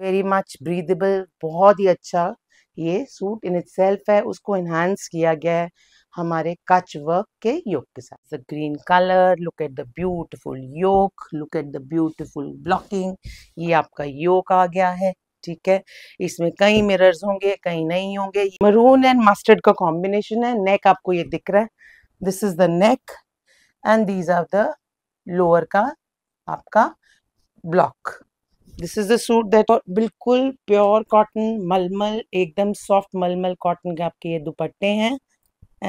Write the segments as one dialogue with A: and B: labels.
A: Very much breathable बहुत ही अच्छा ये सूट इन इट है उसको इन्हांस किया गया है हमारे कच वर्क के योग के साथ the green colour look at the beautiful yoke look at the beautiful blocking ये आपका योग आ गया है ठीक है इसमें कई मिरर्स होंगे कई नहीं होंगे मरून एंड मस्टर्ड का कॉम्बिनेशन है नेक आपको ये दिख रहा है this is the neck and these are the lower का आपका block this is the suit that बिल्कुल प्योर कॉटन मलमल एकदम सॉफ्ट मलमल कॉटन के आपके ये दुपट्टे हैं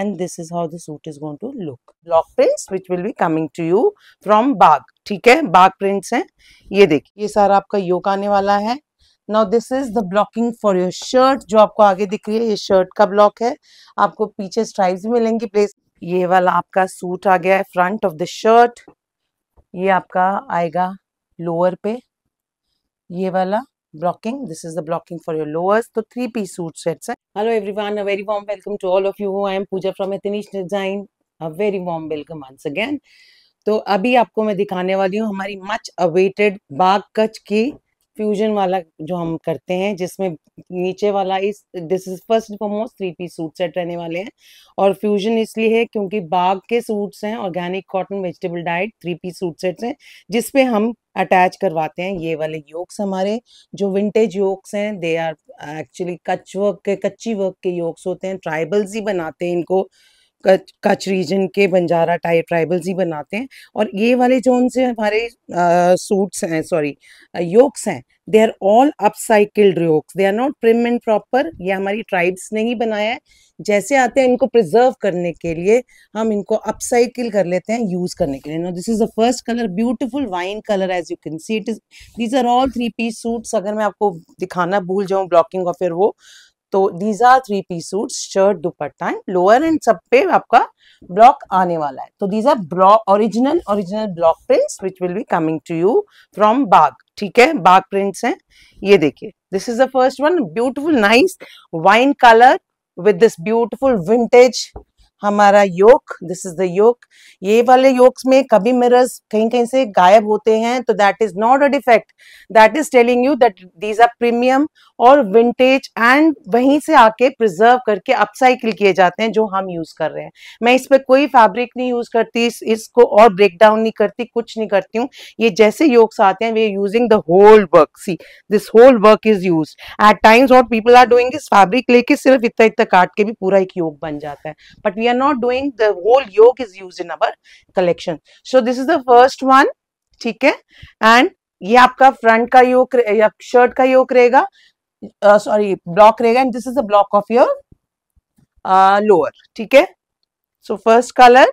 A: and this is how the suit is going to look block prints which will be coming to you from bag theek hai bag prints hain ye dekhi ye sara aapka yoke aane wala hai now this is the blocking for your shirt jo aapko aage dikh rahi hai ye shirt ka block hai aapko piche stripes bhi milenge please ye wala aapka suit aa gaya hai front of the shirt ye aapka aayega lower pe ये वाला blocking this is the blocking for your lowers तो three piece suit sets है hello everyone a very warm welcome to all of you I am Pooja from Ethnish design a very warm welcome once again तो अभी आपको मैं दिखाने वाली हूँ हमारी मच अवेटेड बाग कच की फ्यूजन वाला जो हम करते हैं जिसमें नीचे वाला इस this is first foremost three piece suit set रहने वाले हैं और फ्यूजन इसलिए है क्योंकि बाग के सूट्स हैं organic cotton vegetable dyed three piece suit sets हैं जिसपे हम अटैच करवाते हैं ये वाले योक्स हमारे जो विंटेज योक्स हैं they are actually Kutch work के कच्ची वर्क के योक्स होते हैं ट्राइबल्स ही बनाते हैं इनको कच रीजन के बंजारा टाइप ट्राइबल्स ही बनाते हैं और ये वाले जो उनसे हमारे सूट्स हैं सॉरी योक्स हैं they are all upcycled yokes they are not prim and proper ये हमारी ट्राइब्स ने ही बनाया है जैसे आते हैं इनको प्रिजर्व करने के लिए हम इनको अपसाइकिल कर लेते हैं यूज करने के लिए no this is the first colour beautiful wine colour as you can see it is these are all three piece suits अगर मैं आपको दिखाना भूल जाऊँ ब्लॉकिंग ऑफ एयर वो तो these are three P suit shirt dupatta and lower and सब पे आपका ब्लॉक आने वाला है तो these are block original original block prints which will be coming to you from Bagh ठीक है बाग प्रिंट्स हैं ये देखिए this is the first one beautiful nice wine colour with this beautiful vintage हमारा योग दिस इज द योग ये वाले योग में कभी मिरर्स कहीं कहीं से गायब होते हैं तो that is not a defect that is telling you that these are premium और विंटेज एंड वहीं से आके प्रिजर्व करके अपसाइकिल किए जाते हैं जो हम यूज कर रहे हैं मैं इस पर कोई फैब्रिक नहीं यूज करती इस, इसको और ब्रेक डाउन नहीं करती कुछ नहीं करती हूँ ये जैसे योग्स आते हैं we using the whole work see this whole work is use at times what people are doing इस फैब्रिक लेके सिर्फ इतना इतना काट के भी पूरा एक योग बन जाता है but we are are not doing the whole yolk is used in our collection so this is the first one ठीक है एंड ka आपका फ्रंट का ka शर्ट का uh, sorry block block and this is the block block of your lower ठीक है so first color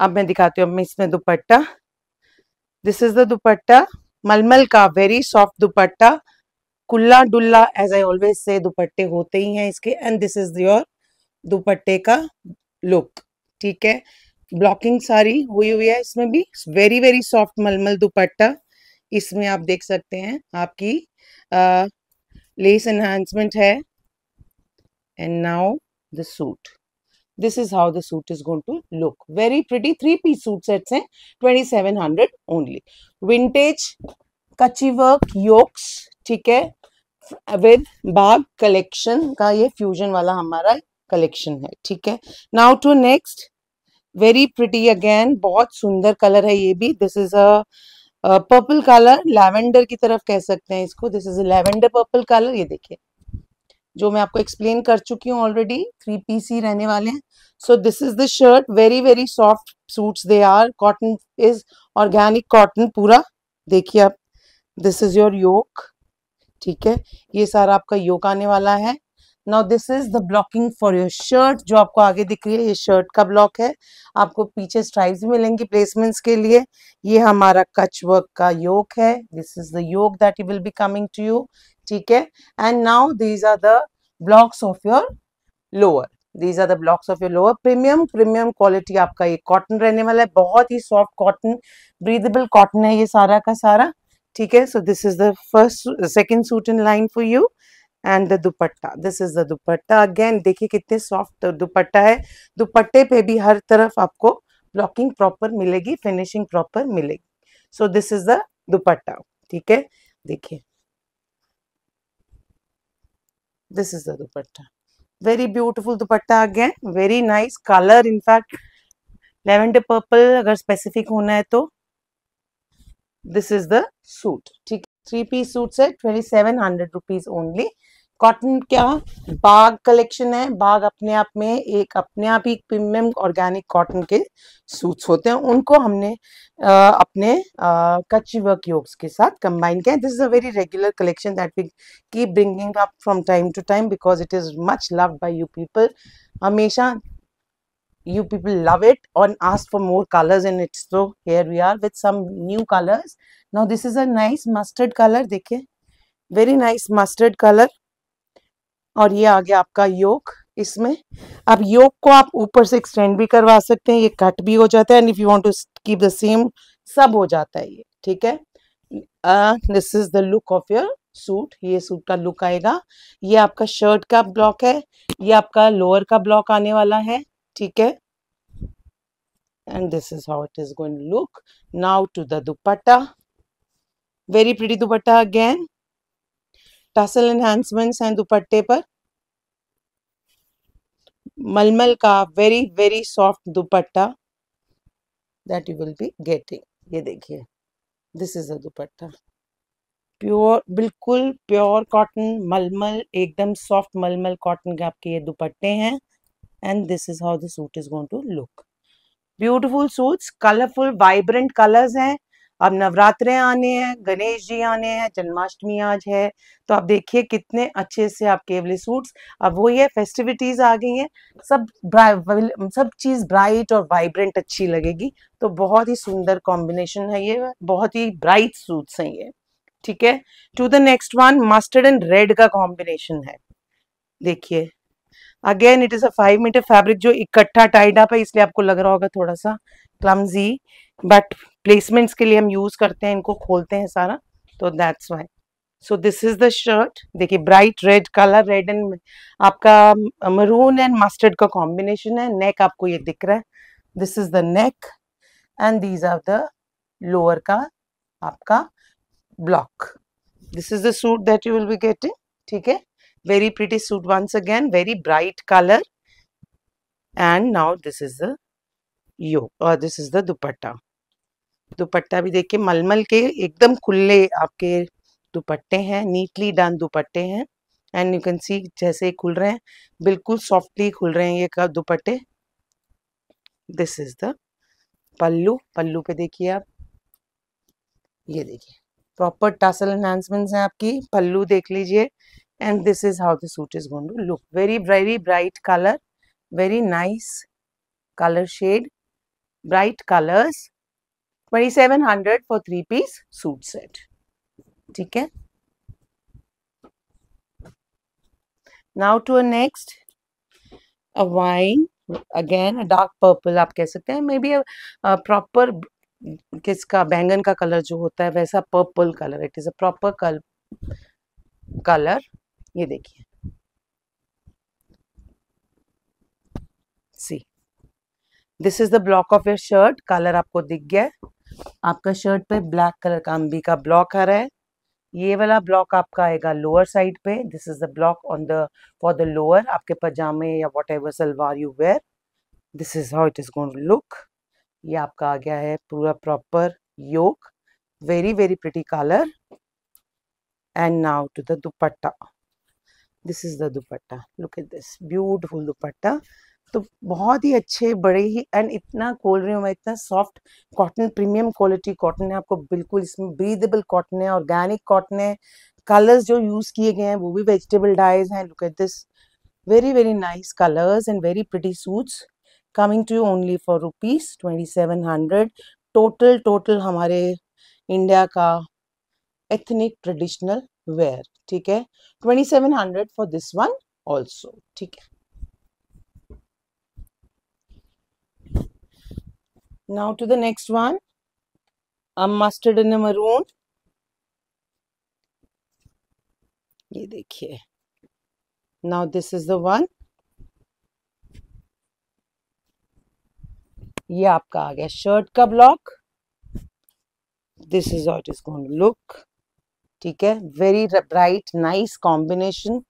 A: अब मैं दिखाती हूँ इसमें dupatta this is the dupatta मलमल का वेरी सॉफ्ट दुपट्टा कुल्ला Dulla as I always say दुपट्टे होते ही हैं इसके एंड दिस इज योर दुपट्टे का लुक ठीक है ब्लॉकिंग सारी हुई हुई है इसमें भी वेरी वेरी सॉफ्ट मलमल दुपट्टा इसमें आप देख सकते हैं आपकी लेस एनहांसमेंट है and now the suit this is how the suit is going to look very pretty three piece suit sets हैं twenty seven hundred only vintage Kachchi work yokes ठीक है विद बाग कलेक्शन का ये fusion वाला हमारा collection है ठीक है now to next very pretty again बहुत सुंदर कलर है ये भी this is a purple colour lavender की तरफ कह सकते हैं इसको this is a lavender purple colour ये देखिए जो मैं आपको एक्सप्लेन कर चुकी हूँ ऑलरेडी थ्री पीस ही रहने वाले हैं so this is the shirt very very soft suits they are cotton is organic cotton पूरा देखिए आप दिस इज योर योक ठीक है ये सारा आपका योक आने वाला है now this is the blocking for your shirt जो आपको आगे दिख रही है ये शर्ट का ब्लॉक है आपको पीछे स्ट्राइप्स मिलेंगी प्लेसमेंट्स के लिए ये हमारा कच वर्क का योग है this is the yoke that you will be coming to you ठीक है and now these are the blocks of your lower these are the blocks of your lower premium premium quality आपका ये cotton रहने वाला है बहुत ही soft cotton breathable cotton है ये सारा का सारा ठीक है so this is the first second suit in line for you and the dupatta this is the dupatta again देखिए कितने सॉफ्ट दुपट्टा है दुपट्टे पे भी हर तरफ आपको ब्लॉकिंग प्रॉपर मिलेगी फिनिशिंग प्रॉपर मिलेगी so this is the dupatta ठीक है देखिए this is the dupatta very beautiful dupatta again very nice colour in fact lavender purple अगर स्पेसिफिक होना है तो दिस इज द सूट ठीक थ्री पीस सूट है twenty seven hundred rupees only cotton क्या बाग कलेक्शन है बाग अपने आप में एक अपने आप ही प्रीमियम ऑर्गेनिक कॉटन के सूट्स होते हैं उनको हमने आ, अपने कच्ची वर्क योग्स के साथ कंबाइन किया है this is a very regular collection that we keep bringing up from time to time because it is much loved by you people हमेशा you people love it on ask for more colours in its so here we are with some new colours now this is a nice mustard color dekhe very nice और ये आ गया आपका योग इसमें अब योग को आप ऊपर से एक्सटेंड भी करवा सकते हैं ये कट भी हो जाता है and if you want to keep the same सब हो जाता है ये ठीक है this is the look of your suit ये सूट का लुक आएगा ये आपका शर्ट का ब्लॉक है ये आपका लोअर का ब्लॉक आने वाला है ठीक है and this is how it is going to look now to the dupatta very pretty dupatta again tassel enhancements हैं दुपट्टे पर मलमल का very very soft dupatta that you will be getting ये देखिए this is a dupatta pure बिल्कुल pure cotton मलमल एकदम सॉफ्ट मलमल कॉटन के आपके ये दुपट्टे हैं and this is how the suit is going to look beautiful suits colourful vibrant colours हैं अब नवरात्रे आने हैं गणेश जी आने हैं जन्माष्टमी आज है तो आप देखिए कितने अच्छे से आप केवले सूट्स अब वो ये फेस्टिविटीज आ गई हैं सब सब चीज़ ब्राइट और वाइब्रेंट अच्छी लगेगी तो बहुत ही सुंदर कॉम्बिनेशन है ये बहुत ही ब्राइट सूट्स हैं ये ठीक है to the next one mustard and red का कॉम्बिनेशन है देखिए again it is a five metre fabric जो इकट्ठा टाइड अप है इसलिए आपको लग रहा होगा थोड़ा सा क्लमजी बट प्लेसमेंट्स के लिए हम यूज़ करते हैं इनको खोलते हैं सारा तो that's why so this is the shirt देखिए bright red colour red and आपका मरून एंड मस्टर्ड का कॉम्बिनेशन है नेक आपको ये दिख रहा है this is the neck and these are the lower का आपका block this is the suit that you will be getting ठीक है very pretty suit once again very bright color and now this is the yoke or uh, this is the dupatta दुपट्टा भी देखिए मलमल के एकदम खुले आपके दुपट्टे हैं नीटली डन दुपट्टे हैं एंड यू कैन सी जैसे खुल रहे हैं बिल्कुल सॉफ्टली खुल रहे हैं ये का दुपट्टे दिस इज द पल्लू पल्लू पे देखिए आप ये देखिए प्रॉपर टासल एनहांसमेंट्स हैं आपकी पल्लू देख लीजिए and this is how the suit is gone to look very very bright colour very nice colour shade bright colours seven hundred for three piece suit set ठीक है now to uh next uh wine again uh dark purple आप कह सकते हैं may be proper किसका बैंगन का colour जो होता है वैसा purple colour it is a proper कल कलर ये देखिए see this is the block of your shirt colour आपको दिख गया है आपका शर्ट पे ब्लैक कलर का का ब्लॉक आ रहा है ये वाला ब्लॉक आपका आएगा लोअर साइड पे this is the block on the for the lower आपके पजामे या whatever salwar you wear this is how it is gone look ये आपका आ गया है पूरा proper yoke very very pretty colour and now to the dupatta this is the dupatta look it this beautiful dupatta तो बहुत ही अच्छे बड़े ही एंड इतना कोल रही हूँ मैं इतना soft cotton premium quality cotton है आपको बिल्कुल इसमें ब्रीदेबल कॉटन है ऑर्गेनिक कॉटन है कलर्स जो यूज़ किए गए हैं वो भी वेजिटेबल डाइज हैं look at this very very nice colours and very pretty suits coming to only for rupees rupees total हमारे इंडिया का एथनिक ट्रेडिशनल वेयर ठीक है 2700 फॉर दिस वन आल्सो ठीक है Now to the next one. A um, mustard in a maroon. ये देखिए now this is the one ये आपका आ गया शर्ट का block this is ought is gone look ठीक है very bright nice combination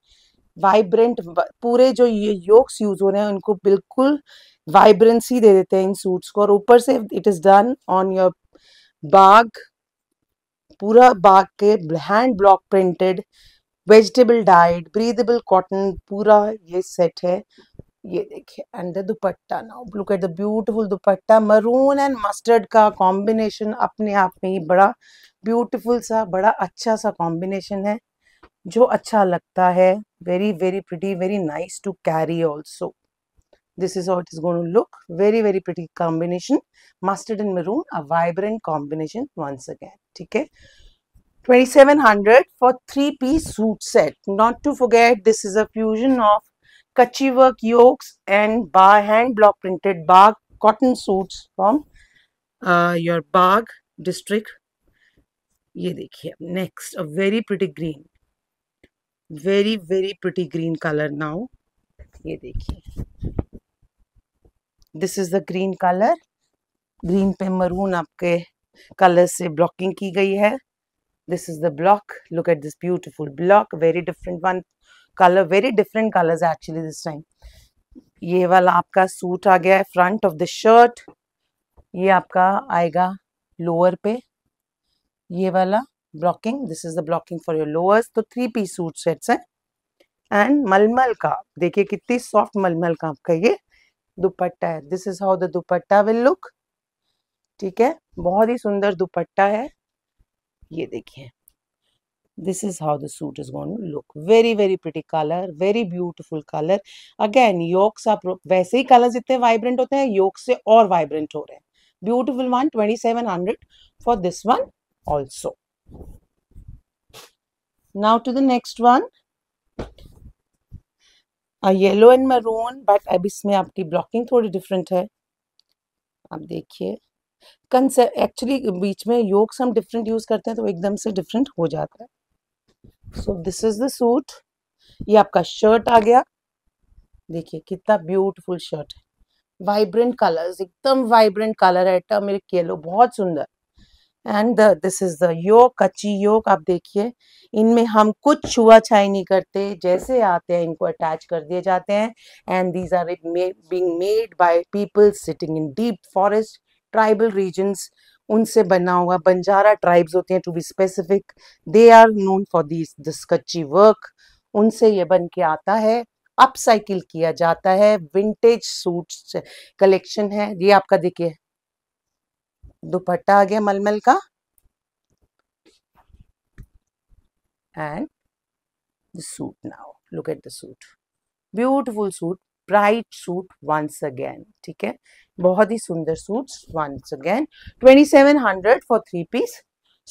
A: vibrant पूरे जो ये योक्स यूज हो रहे हैं उनको बिल्कुल वाइब्रेंसी दे देते हैं इन सूट्स को और ऊपर से it is done on your Bagh पूरा बाग के hand block printed vegetable dyed breathable cotton पूरा ये सेट है ये देखिए and the dupatta now look at the beautiful dupatta maroon and mustard का कॉम्बिनेशन अपने आप में ही बड़ा ब्यूटीफुल सा बड़ा अच्छा सा कॉम्बिनेशन है जो अच्छा लगता है very very pretty very nice to carry also This is how it is going to look. Very, very pretty combination. Mustard and maroon, a vibrant combination once again. Okay. 2700 for three-piece suit set. Not to forget, this is a fusion of kachi work yokes and bar hand block printed bag cotton suits from uh, your bag district. ये देखिए next a very pretty green very very pretty green color now ये देखिए this is the green colour green पे maroon आपके colour से blocking की गई है this is the block look at this beautiful block very different one colour very different colour actually this time ये वाला आपका सूट आ गया है फ्रंट ऑफ द शर्ट ये आपका आएगा लोअर पे ये वाला blocking this is the blocking for your lowers तो थ्री पीस सूट सेट्स हैं एंड मलमल का देखिए कितनी सॉफ्ट मलमल का आपका ये दुपट्टा है this is how the dupatta will look ठीक है बहुत ही सुंदर दुपट्टा है ये देखिए this is how the suit is gone look very very pretty colour very beautiful colour again yoke वैसे ही कलर जितने वाइब्रेंट होते हैं योग से और वाइब्रेंट हो रहे हैं beautiful one twenty seven hundred for this one also now to the next one yellow and maroon but अब इसमें आपकी ब्लॉकिंग थोड़ी डिफरेंट है आप देखिए कंसेप्ट एक्चुअली बीच में योग हम डिफरेंट यूज़ करते हैं तो एकदम से डिफरेंट हो जाता है so this is the suit ये आपका शर्ट आ गया देखिए कितना ब्यूटीफुल शर्ट है वाइब्रेंट कलर्स एकदम वाइब्रेंट कलर है टर्मेरिक येलो बहुत सुंदर एंड दिस इज द योग कच्ची योग आप देखिए इनमें हम कुछ छुआछाई नहीं करते जैसे आते हैं इनको अटैच कर दिए जाते हैं and these are being made by people sitting in deep forest tribal regions उनसे बना हुआ बंजारा ट्राइब्स होते हैं to be specific they are known for this this Kutchi work उनसे ये बन के आता है अपसाइकिल किया जाता है विंटेज सूट कलेक्शन है ये आपका देखिए दुपट्टा आ गया मलमल का and the suit now look at the suit beautiful suit bright suit once again ठीक है बहुत ही सुंदर suit once again twenty seven hundred for three piece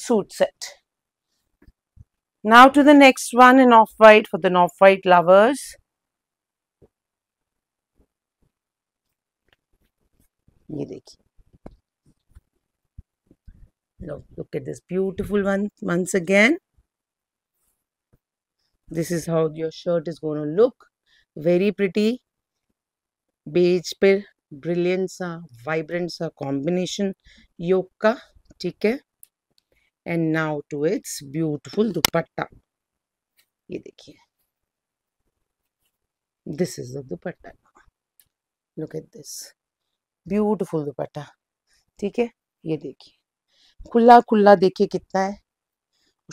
A: suit set now to the next one in off white for the off white lovers ये देखिए look, at this beautiful one once again. This is how your shirt is going to look. Very pretty. Beige pair, brilliant sa, vibrant sa combination. Yoka, okay? And now to its beautiful dupatta. Ye dekhiye. This is the dupatta. Look at this. Beautiful dupatta. ठीक है ये देखिए खुला खुला देखिए कितना है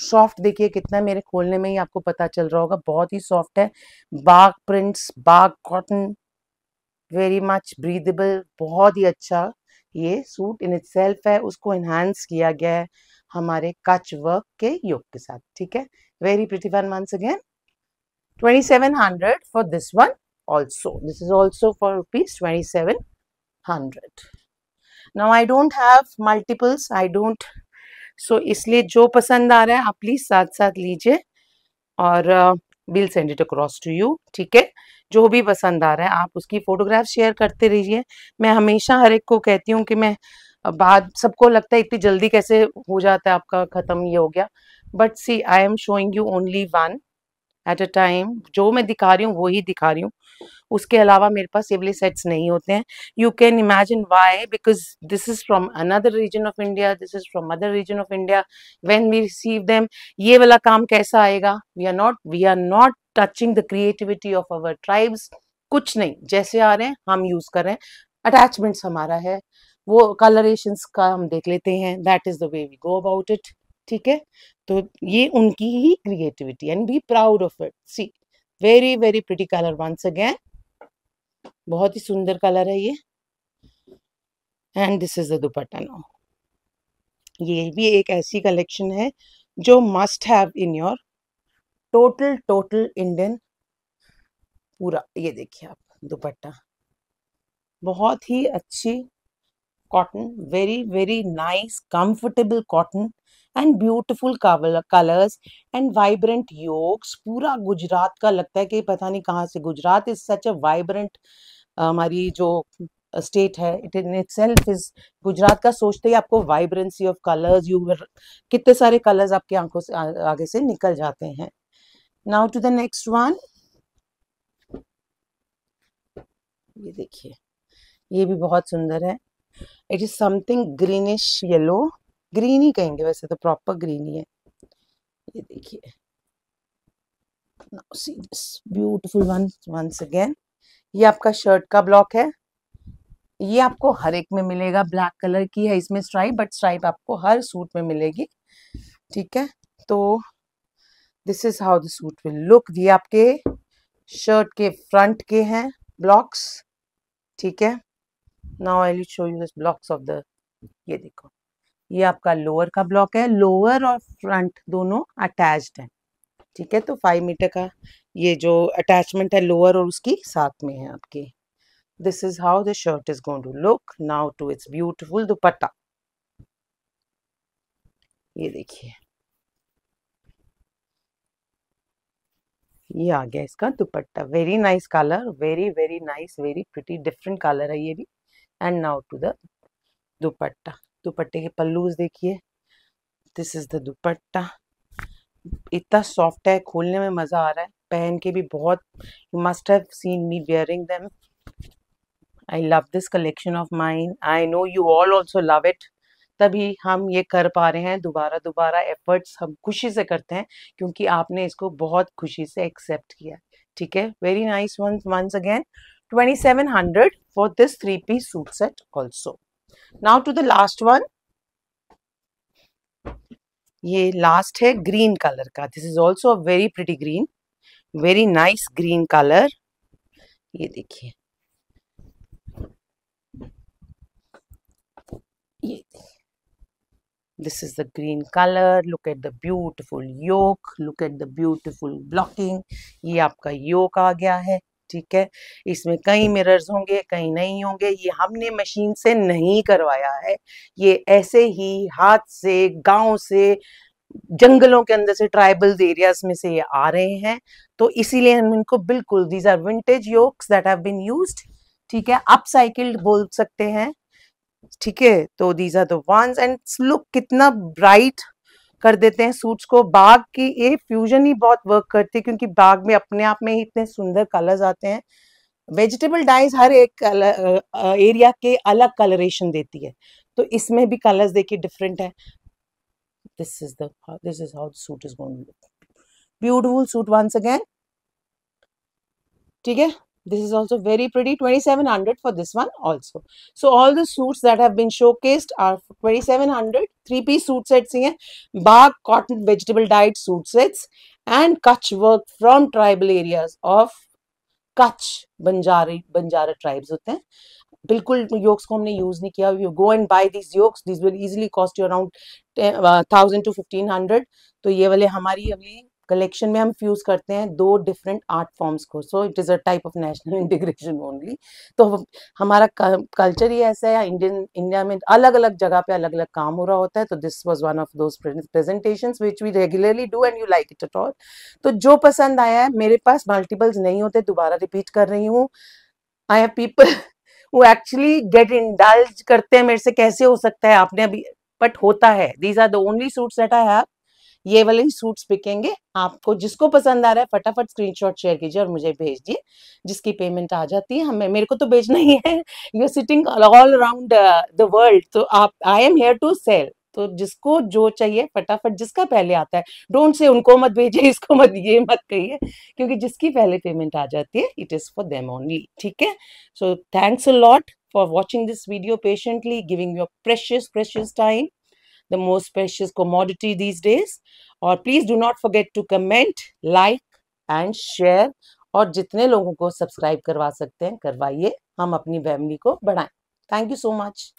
A: soft देखिए कितना है मेरे खोलने में ही आपको पता चल रहा होगा बहुत ही सॉफ्ट है Bagh prints Bagh cotton very much breathable बहुत ही अच्छा ये सूट इन सेल्फ है उसको इन्हांस किया गया है हमारे कच वर्क के योग के साथ ठीक है very pretty one once again 2700 one also this is also for also twenty seven hundred now I don't have multiples I don't so इसलिए जो पसंद आ रहा है आप प्लीज़ साथ साथ लीजिए और will send it across to you ठीक है जो भी पसंद आ रहा है आप उसकी फ़ोटोग्राफ शेयर करते रहिए मैं हमेशा हर एक को कहती हूँ कि मैं uh, बाद सबको लगता है इतनी जल्दी कैसे हो जाता है आपका ख़त्म ये हो गया but see I am showing you only one at a time जो मैं दिखा रही हूँ वो ही दिखा रही हूँ उसके अलावा मेरे पास ये सेट्स नहीं होते हैं you can imagine why because this is from another region of India this is from other region of India when we receive them ये वाला काम कैसा आएगा we are not we are not touching the creativity of our tribes कुछ नहीं जैसे आ रहे हैं हम यूज कर रहे हैं अटैचमेंट्स हमारा है वो कलरेशंस का हम देख लेते हैं that is the way we go about it ठीक है तो ये उनकी ही creativity and be proud of it see very very pretty colour once again बहुत ही सुंदर कलर है ये and this is the dupatta now ये भी एक ऐसी कलेक्शन है जो must have in your total total Indian पूरा ये देखिए आप दुपट्टा बहुत ही अच्छी cotton very very nice comfortable cotton and beautiful colours and vibrant yoke पूरा गुजरात का लगता है कि पता नहीं कहाँ से Gujarat is such a vibrant हमारी जो स्टेट है it in itself is Gujarat का सोचते ही आपको वाइब्रेंसी ऑफ कलर्स यू कितने सारे कलर्स आपकी आंखों से आगे से निकल जाते हैं now to the next one ये देखिए ये भी बहुत सुंदर है it is something greenish yellow green ही कहेंगे वैसे तो प्रॉपर ग्रीन ही है ये देखिए see beautiful one once again ये आपका शर्ट का ब्लॉक है ये आपको हर एक में मिलेगा ब्लैक कलर की है इसमें स्ट्राइप बट स्ट्राइप आपको हर सूट में मिलेगी ठीक है तो this is how the suit will look ये आपके शर्ट के फ्रंट के हैं ब्लॉक्स ठीक है now I will show you this blocks of the ये देखो ये आपका लोअर का ब्लॉक है लोअर और फ्रंट दोनों अटैच्ड है ठीक है तो फाइव मीटर का ये जो अटैचमेंट है लोअर और उसकी साथ में है आपकी this is how the shirt is going to look now to its beautiful dupatta ये देखिए ये आ गया इसका दुपट्टा very nice colour very very nice very pretty different colour है ये भी and now to the dupatta दुपट्टे के पल्लूज देखिए दिस इज़ द दुपट्टा इतना सॉफ्ट है खोलने में मज़ा आ रहा है पहन के भी बहुत you must have seen me wearing them I love this collection of mine I know you all also love it तभी हम ये कर पा रहे हैं दोबारा दोबारा एफर्ट्स हम खुशी से करते हैं क्योंकि आपने इसको बहुत खुशी से एक्सेप्ट किया ठीक है very nice once again twenty seven hundred for this three piece suit set also now to the last one ये लास्ट है ग्रीन कलर का this is also a very pretty green very nice green colour ये देखिए ये this is the green color look at the beautiful yolk look at the beautiful blocking ये आपका yolk आ गया है ठीक है इसमें कई मिरर्स होंगे कहीं नहीं होंगे ये हमने मशीन से नहीं करवाया है ये ऐसे ही हाथ से गांव से जंगलों के अंदर से ट्राइबल एरियाज में से ये आ रहे हैं तो इसीलिए हम इनको बिल्कुल these are vintage yokes that have been used ठीक है अपसाइकिल्ड बोल सकते हैं ठीक है तो these are the ones and look कितना ब्राइट कर देते हैं सूट्स को बाग की ये फ्यूजन ही बहुत वर्क करती है क्योंकि बाग में अपने आप में ही इतने सुंदर कलर्स आते हैं वेजिटेबल डाइज हर एक एरिया के अलग कलरेशन देती है तो इसमें भी कलर्स देखिए डिफरेंट है this is the this is how suit is going beautiful suit once again ठीक है This is also very pretty 2700 for this one also. So all the suits that have been showcased are 2700 three-piece suit sets here. Bark cotton vegetable dyed suit sets and kutch work from tribal areas of kutch banjari banjara tribes hote hain बिल्कुल yokes को हमने use नहीं किया you go and buy this yokes this will easily cost you around thousand to fifteen hundred तो ये वाले हमारी अभी कलेक्शन में हम फ्यूज़ करते हैं दो डिफरेंट आर्ट फॉर्म्स को so it is a type of national integration only तो हमारा कल्चर ही ऐसा है इंडियन इंडिया में अलग अलग जगह पे अलग अलग काम हो रहा होता है तो this was one of those presentation which we regularly do and you like it at all तो जो पसंद आया है मेरे पास मल्टीपल्स नहीं होते दोबारा रिपीट कर रही हूँ आई हैव पीपल वो एक्चुअली गेट इंडल्ज करते हैं मेरे से कैसे हो सकता है आपने अभी बट होता है these are the only suits that I have ये वाले ही सूट्स बिकेंगे आपको जिसको पसंद आ रहा है फटाफट स्क्रीनशॉट शेयर कीजिए और मुझे भेज दिए जिसकी पेमेंट आ जाती है हमें मेरे को तो भेजना ही है you are sitting all around the world तो आप I am here to sell तो जिसको जो चाहिए फटाफट जिसका पहले आता है डोंट से उनको मत भेजिए इसको मत ये मत कहिए क्योंकि जिसकी पहले पेमेंट आ जाती है it is for them only ठीक है so thanks a lot for watching this video patiently giving your precious precious time the most precious commodity these days. और please do not forget to comment like and share और जितने लोगों को subscribe करवा सकते हैं करवाइए हम अपनी फैमिली को बढ़ाएं थैंक यू सो मच